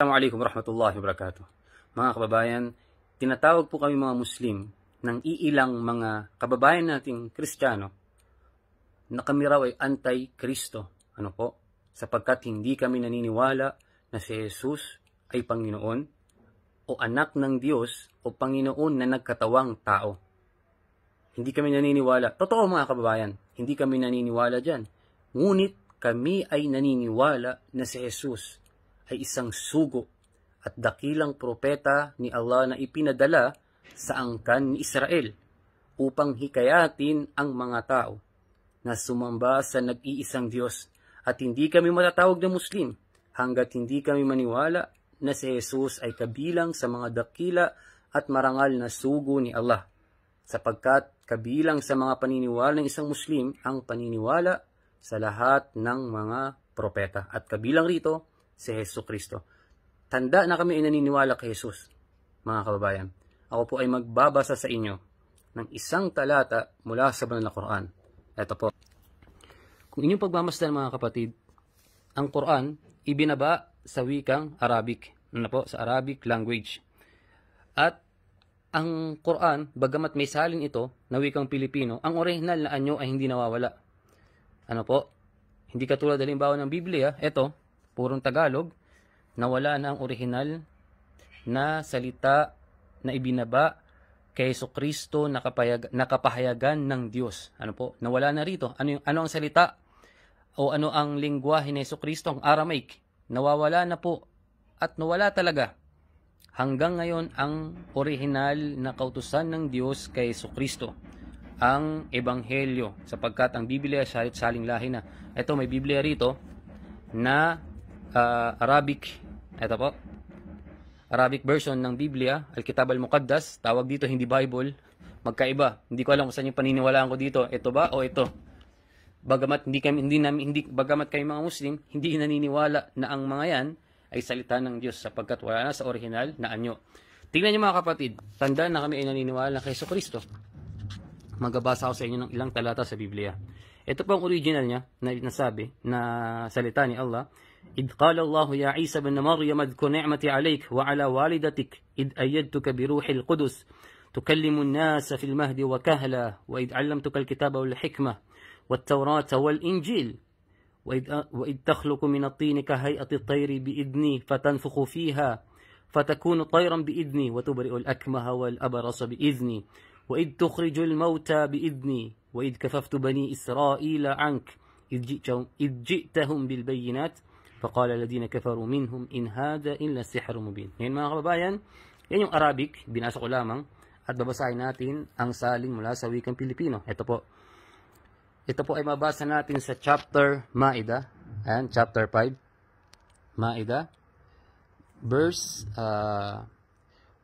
Assalamualaikum warahmatullahi wabarakatuh. Mga kababayan, tinatawag po kami mga Muslim ng iilang mga kababayan nating Kristiyano na kami raw ay anti-Kristo. Ano po? Sapagkat hindi kami naniniwala na si Jesus ay Panginoon o anak ng Diyos o Panginoon na nagkatawang tao. Hindi kami naniniwala. Totoo mga kababayan, hindi kami naniniwala dyan. Ngunit kami ay naniniwala na si Jesus ay isang sugo at dakilang propeta ni Allah na ipinadala sa angkan ni Israel upang hikayatin ang mga tao na sumamba sa nag-iisang Diyos at hindi kami matatawag na Muslim hanggat hindi kami maniwala na si Jesus ay kabilang sa mga dakila at marangal na sugo ni Allah sapagkat kabilang sa mga paniniwala ng isang Muslim ang paniniwala sa lahat ng mga propeta. At kabilang rito si Jesus Kristo. Tanda na kami ay naniniwala kay Jesus, mga kababayan. Ako po ay magbabasa sa inyo ng isang talata mula sa banal na Quran. Ito po. Kung inyong pagmamasdan mga kapatid, ang Quran ibinaba sa wikang Arabic, na ano po, sa Arabic language. At ang Quran, bagamat may salin ito na wikang Pilipino, ang original na anyo ay hindi nawawala. Ano po? Hindi katulad halimbawa ng Biblia, ito, purong Tagalog, nawala na ang orihinal na salita na ibinaba kay Yeso Kristo nakapahayagan ng Diyos. Ano po? Nawala na rito. Ano, yung, ano ang salita o ano ang lingwahe ni Yeso Kristo, ang Aramaic? Nawawala na po at nawala talaga. Hanggang ngayon ang orihinal na kautusan ng Diyos kay Yeso Kristo ang ebanghelyo sapagkat ang Biblia ay saling lahi na. Ito may Biblia rito na uh, Arabic, ito po, Arabic version ng Biblia, Al-Kitab al-Muqaddas, tawag dito hindi Bible, magkaiba. Hindi ko alam kung saan yung paniniwalaan ko dito, ito ba o ito? Bagamat hindi kami hindi namin hindi bagamat kami mga Muslim, hindi naniniwala na ang mga 'yan ay salita ng Diyos sapagkat wala na sa original na anyo. Tingnan niyo mga kapatid, tandaan na kami ay naniniwala kay Hesus Kristo. Magbabasa ako sa inyo ng ilang talata sa Biblia. Ito po original niya na nasabi na salita ni Allah إذ قال الله يا عيسى بن مريم اذكر نعمتي عليك وعلى والدتك إذ أيدتك بروح القدس تكلم الناس في المهد وكهلا وإذ علمتك الكتاب والحكمة والتوراة والإنجيل وإذ, وإذ تخلق من الطين كهيئة الطير بإذني فتنفخ فيها فتكون طيرا بإذني وتبرئ الأكمه والأبرص بإذني وإذ تخرج الموتى بإذني وإذ كففت بني إسرائيل عنك إذ, إذ جئتهم بالبينات Faqala alladhina kafaru minhum in hada illa sihrun mubin. Ngayon mga kababayan, yan yung Arabic, binasa ko lamang at babasahin natin ang salin mula sa wikang Pilipino. Ito po. Ito po ay mabasa natin sa chapter Maida, ayan, chapter 5. Maida verse uh, ah,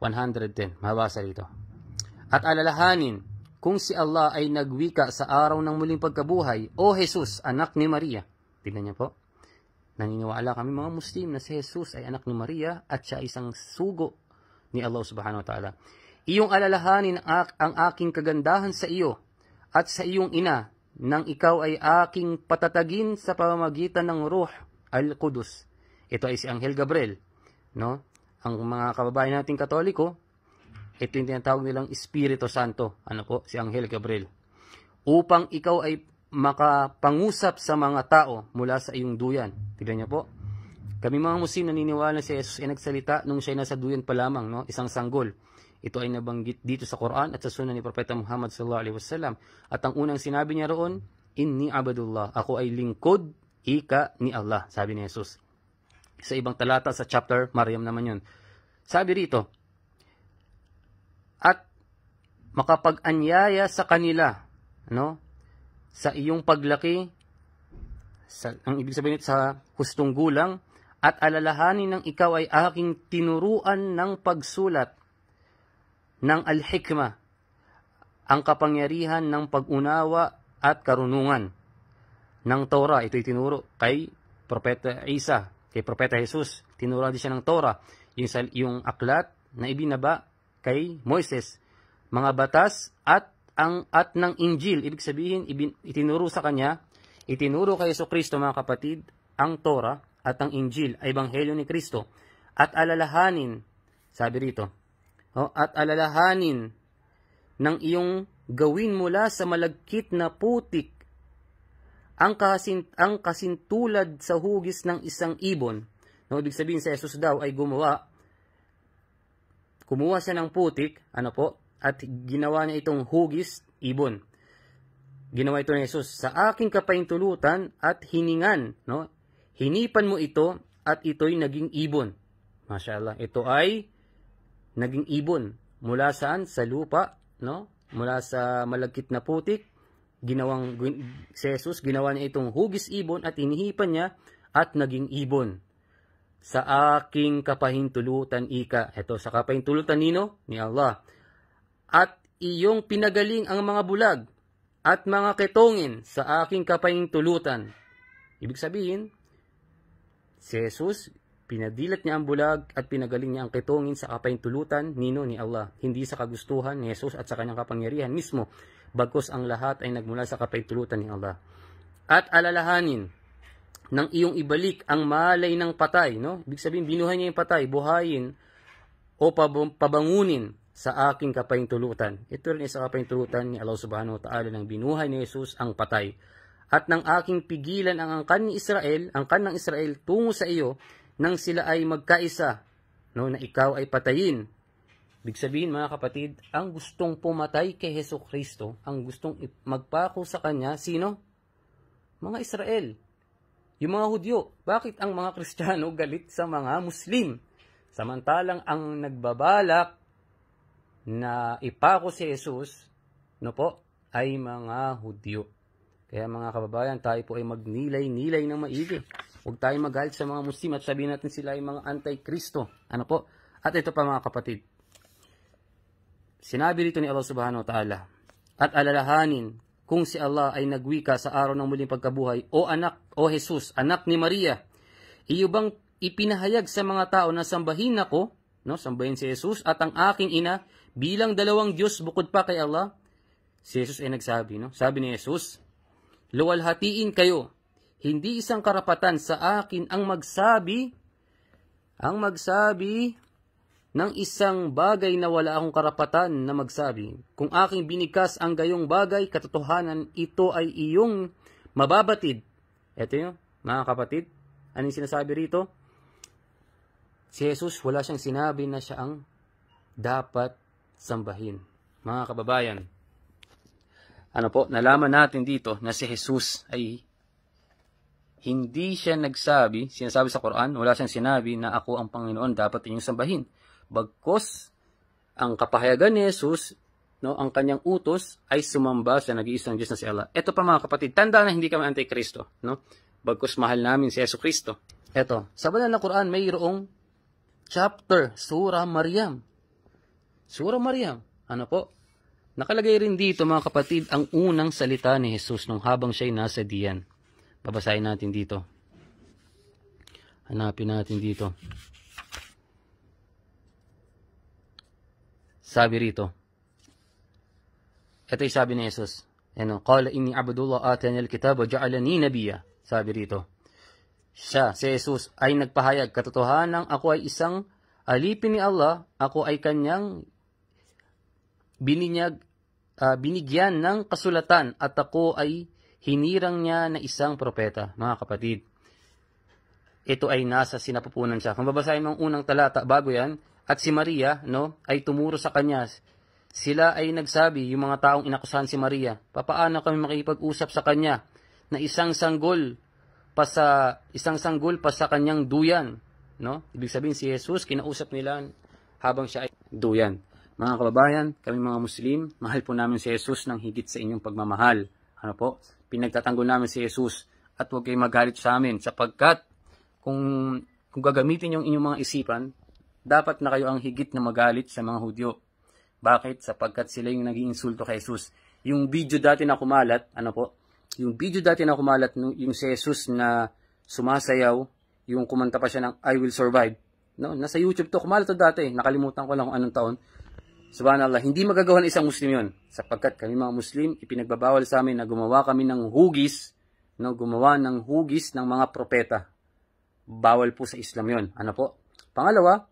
110. Mabasa dito. At alalahanin kung si Allah ay nagwika sa araw ng muling pagkabuhay, O Jesus, anak ni Maria. Tingnan niyo po. Naniniwala kami mga Muslim na si Jesus ay anak ni Maria at siya ay isang sugo ni Allah subhanahu wa ta'ala. Iyong alalahanin ang aking kagandahan sa iyo at sa iyong ina nang ikaw ay aking patatagin sa pamamagitan ng Ruh al-Qudus. Ito ay si Anghel Gabriel. No? Ang mga kababayan nating katoliko, ito yung tinatawag nilang Espiritu Santo. Ano po? Si Anghel Gabriel. Upang ikaw ay makapangusap sa mga tao mula sa iyong duyan. Tignan niyo po. Kami mga Muslim naniniwala si Jesus ay nagsalita nung siya ay nasa duyan pa lamang, no? isang sanggol. Ito ay nabanggit dito sa Quran at sa sunan ni Propeta Muhammad sallallahu alaihi wasallam. At ang unang sinabi niya roon, Inni abadullah, ako ay lingkod, ika ni Allah, sabi ni Jesus. Sa ibang talata sa chapter, Maryam naman yun. Sabi rito, at makapag-anyaya sa kanila, no? sa iyong paglaki sa, ang ibig sabihin sa hustong gulang, at alalahanin ng ikaw ay aking tinuruan ng pagsulat ng al-hikma, ang kapangyarihan ng pag-unawa at karunungan ng Torah. Ito'y tinuro kay Propeta Isa, kay Propeta Jesus. Tinuro din siya ng Torah. Yung, yung aklat na ibinaba kay Moises. Mga batas at ang at ng Injil. Ibig sabihin, ibin, itinuro sa kanya Itinuro kay Yeso Kristo mga kapatid, ang Torah at ang Injil ay Ebanghelyo ni Kristo. At alalahanin, sabi rito, oh, at alalahanin ng iyong gawin mula sa malagkit na putik ang, kasint, ang kasintulad sa hugis ng isang ibon. No, ibig sabihin sa Jesus daw ay gumawa, kumuha siya ng putik, ano po, at ginawa niya itong hugis, ibon. Ginawa ito ni Jesus sa aking kapaintulutan at hiningan, no? Hinipan mo ito at ito'y naging ibon. Mashallah, ito ay naging ibon. Mula saan? Sa lupa, no? Mula sa malagkit na putik, ginawang si Jesus, ginawa niya itong hugis ibon at inihipan niya at naging ibon sa aking kapahintulutan ika. Ito, sa kapahintulutan nino? Ni Allah. At iyong pinagaling ang mga bulag at mga ketongin sa aking kapaintulutan. Ibig sabihin, si Jesus, pinadilat niya ang bulag at pinagaling niya ang ketongin sa kapaintulutan nino ni Allah, hindi sa kagustuhan ni Jesus at sa kanyang kapangyarihan mismo, bagkos ang lahat ay nagmula sa kapaintulutan ni Allah. At alalahanin nang iyong ibalik ang malay ng patay, no? Ibig sabihin, binuhay niya yung patay, buhayin o pabangunin sa aking kapahintulutan. Ito rin sa kapahintulutan ni Allah subhanahu wa ta'ala ng binuhay ni Jesus ang patay. At nang aking pigilan ang angkan ni Israel, angkan ng Israel tungo sa iyo, nang sila ay magkaisa, no, na ikaw ay patayin. Ibig sabihin mga kapatid, ang gustong pumatay kay Heso Kristo, ang gustong magpako sa kanya, sino? Mga Israel. Yung mga Hudyo. Bakit ang mga Kristiyano galit sa mga Muslim? Samantalang ang nagbabalak na ipako si Jesus, no po, ay mga Hudyo. Kaya mga kababayan, tayo po ay magnilay-nilay ng maigi. Huwag tayong magalit sa mga Muslim at sabihin natin sila ay mga anti-Kristo. Ano po? At ito pa mga kapatid. Sinabi dito ni Allah subhanahu wa ta'ala, At alalahanin kung si Allah ay nagwika sa araw ng muling pagkabuhay, O anak, O Jesus, anak ni Maria, iyo bang ipinahayag sa mga tao na sambahin ako, no, sambahin si Jesus, at ang aking ina, bilang dalawang Diyos bukod pa kay Allah? Si Jesus ay nagsabi, no? Sabi ni Jesus, Luwalhatiin kayo, hindi isang karapatan sa akin ang magsabi, ang magsabi ng isang bagay na wala akong karapatan na magsabi. Kung aking binigkas ang gayong bagay, katotohanan ito ay iyong mababatid. Ito yun, mga kapatid. Anong sinasabi rito? Si Jesus, wala siyang sinabi na siya ang dapat sambahin. Mga kababayan, ano po, nalaman natin dito na si Jesus ay hindi siya nagsabi, sinasabi sa Quran, wala siyang sinabi na ako ang Panginoon, dapat inyong sambahin. Bagkos, ang kapahayagan ni Jesus, no, ang kanyang utos ay sumamba sa nag-iisang Diyos na si Allah. Ito pa mga kapatid, tanda na hindi kami anti-Kristo. no? Bagkos mahal namin si Yesu Kristo. Ito, sa banal na Quran mayroong chapter, Surah Maryam. Siguro Mariam, Ano po? Nakalagay rin dito mga kapatid ang unang salita ni Jesus nung habang siya ay nasa diyan. Babasahin natin dito. Hanapin natin dito. Sabi rito. Ito'y sabi ni Jesus. Ano, Qala inni abdullah atani al-kitab wa ja'alani nabiyya. Sabi rito. Siya, si Jesus, ay nagpahayag, katotohanan ako ay isang alipin ni Allah, ako ay kanyang bininyag, uh, binigyan ng kasulatan at ako ay hinirang niya na isang propeta. Mga kapatid, ito ay nasa sinapupunan siya. Kung babasahin mo ang unang talata, bago yan, at si Maria, no, ay tumuro sa kanya. Sila ay nagsabi, yung mga taong inakusahan si Maria, papaano kami makipag-usap sa kanya na isang sanggol pa sa isang sanggol pa sa kanyang duyan, no? Ibig sabihin si Jesus kinausap nila habang siya ay duyan. Mga kababayan, kami mga Muslim, mahal po namin si Jesus ng higit sa inyong pagmamahal. Ano po? Pinagtatanggol namin si Jesus at huwag kayong magalit sa amin sapagkat kung, kung gagamitin yung inyong mga isipan, dapat na kayo ang higit na magalit sa mga Hudyo. Bakit? Sapagkat sila yung naging insulto kay Jesus. Yung video dati na kumalat, ano po? Yung video dati na kumalat, yung si Jesus na sumasayaw, yung kumanta pa siya ng I will survive. No, nasa YouTube to, kumalat to dati, nakalimutan ko lang kung anong taon. Subhanallah, hindi magagawa ng isang Muslim yon sapagkat kami mga Muslim, ipinagbabawal sa amin na gumawa kami ng hugis, no, gumawa ng hugis ng mga propeta. Bawal po sa Islam yon Ano po? Pangalawa,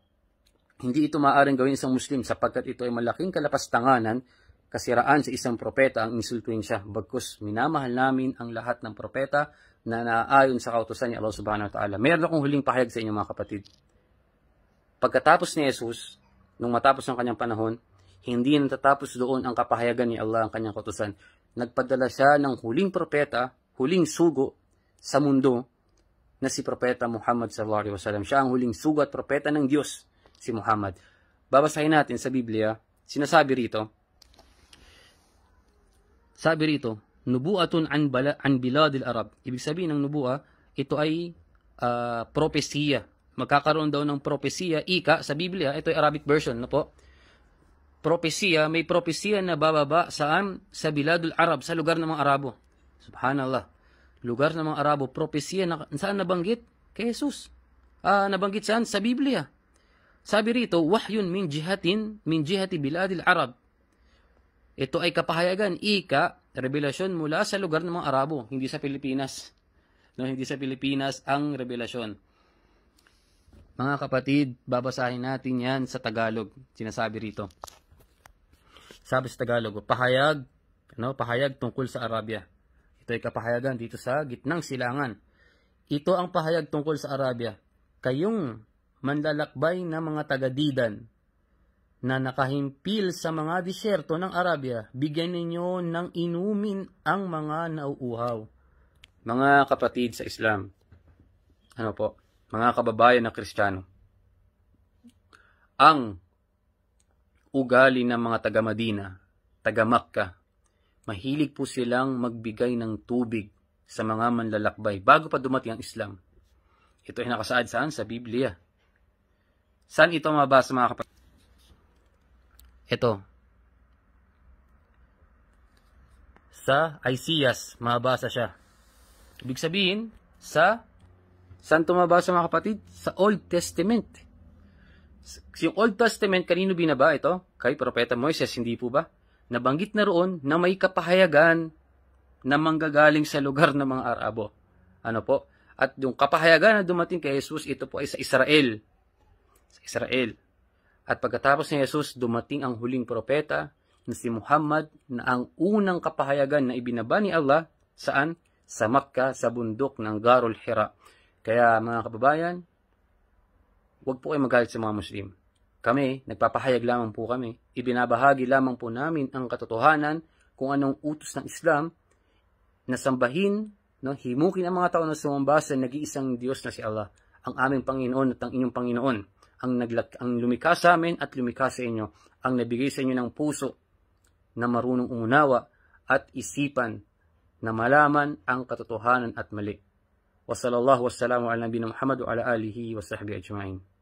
hindi ito maaaring gawin isang Muslim sapagkat ito ay malaking kalapastanganan, kasiraan sa isang propeta ang insultuin siya. Bagkus, minamahal namin ang lahat ng propeta na naaayon sa kautosan ni Allah subhanahu wa ta'ala. Meron akong huling pahayag sa inyo mga kapatid. Pagkatapos ni Jesus, nung matapos ng kanyang panahon, hindi natatapos doon ang kapahayagan ni Allah ang kanyang kautosan. Nagpadala siya ng huling propeta, huling sugo sa mundo na si propeta Muhammad sallallahu alaihi wasallam. Siya ang huling sugo at propeta ng Diyos, si Muhammad. Babasahin natin sa Biblia, sinasabi rito, sabi rito, nubuatun an, bala, an biladil Arab. Ibig sabihin ng nubua, ito ay uh, propesiya. Magkakaroon daw ng propesiya, ika, sa Biblia, ito ay Arabic version, no po? propesiya, may propesiya na bababa saan? Sa Biladul Arab, sa lugar ng mga Arabo. Subhanallah. Lugar ng mga Arabo, propesiya na saan nabanggit? Kay Jesus. Ah, nabanggit saan? Sa Biblia. Sabi rito, wahyun min jihatin, min jihati Biladul Arab. Ito ay kapahayagan, ika, revelasyon mula sa lugar ng mga Arabo, hindi sa Pilipinas. No, hindi sa Pilipinas ang revelasyon. Mga kapatid, babasahin natin yan sa Tagalog. Sinasabi rito. Sabi sa Tagalog, pahayag, ano, pahayag tungkol sa Arabia. Ito ay kapahayagan dito sa gitnang silangan. Ito ang pahayag tungkol sa Arabia. Kayong manlalakbay na mga tagadidan na nakahimpil sa mga disyerto ng Arabia, bigyan ninyo ng inumin ang mga nauuhaw. Mga kapatid sa Islam, ano po, mga kababayan na Kristiyano, ang ugali ng mga taga Madina, taga Makkah. Mahilig po silang magbigay ng tubig sa mga manlalakbay bago pa dumating ang Islam. Ito ay nakasaad saan? Sa Biblia. Saan ito mabasa mga kapatid? Ito. Sa Isaiah, mabasa siya. Ibig sabihin, sa Saan mabasa mga kapatid? Sa Old Testament. Yung Old Testament, kanino binaba ito? Kay Propeta Moises, hindi po ba? Nabanggit na roon na may kapahayagan na manggagaling sa lugar ng mga Arabo. Ano po? At yung kapahayagan na dumating kay Jesus, ito po ay sa Israel. Sa Israel. At pagkatapos ni Jesus, dumating ang huling propeta na si Muhammad na ang unang kapahayagan na ibinaba ni Allah saan? Sa Makkah, sa bundok ng Garul Hira. Kaya mga kababayan, Huwag po kayo magalit sa mga Muslim. Kami, nagpapahayag lamang po kami. Ibinabahagi lamang po namin ang katotohanan kung anong utos ng Islam na sambahin, no, himukin ang mga tao na sumamba sa nag-iisang Diyos na si Allah, ang aming Panginoon at ang inyong Panginoon, ang, naglak ang lumikha sa amin at lumikha sa inyo, ang nabigay sa inyo ng puso na marunong umunawa at isipan na malaman ang katotohanan at mali. Wa sallallahu wassalamu ala nabiyina Muhammad wa ala alihi wa sahbihi ajma'in.